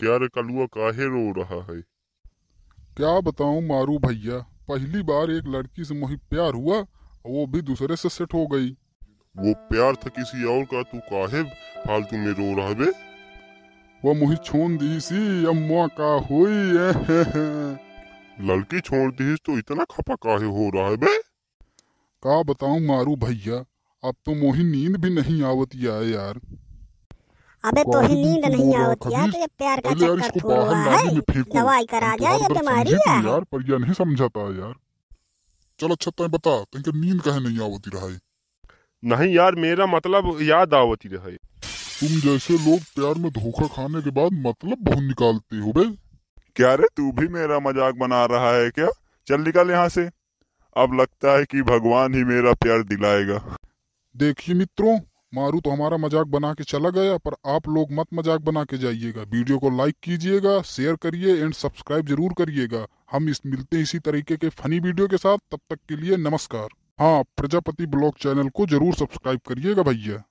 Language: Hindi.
क्या रे कलुआ काहे रो रहा है क्या बताऊं मारू भैया पहली बार एक लड़की से मोहित प्यार हुआ वो भी दूसरे से सेट हो गई वो प्यार था किसी और का तू काहे फालतू में रो रहा बे वो मुही छोड़ दी सी अम्मा का हुई लड़की छोड़ दी तो इतना खपा काहे हो रहा है बे का बताऊं मारू भैया अब तो मोही नींद भी नहीं आवती है यार अबे तो ही नींद नहीं आती है तो ये प्यार का चक्कर हुआ है दवाई करा जाए तो ये बीमारी तो है यार पर ये नहीं समझाता यार चलो अच्छा तय बता तुमके नींद कहे नहीं आवती रहा है नहीं यार मेरा मतलब याद आवती रहा है तुम जैसे लोग प्यार में धोखा खाने के बाद मतलब बहुत निकालते हो बे क्या रे तू भी मेरा मजाक बना रहा है क्या चल निकल यहाँ से अब लगता है कि भगवान ही मेरा प्यार दिलाएगा देखिए मित्रों मारू तो हमारा मजाक बना के चला गया पर आप लोग मत मजाक बना के जाइएगा वीडियो को लाइक कीजिएगा शेयर करिए एंड सब्सक्राइब जरूर करिएगा हम इस मिलते हैं इसी तरीके के फनी वीडियो के साथ तब तक के लिए नमस्कार हाँ प्रजापति ब्लॉग चैनल को जरूर सब्सक्राइब करिएगा भैया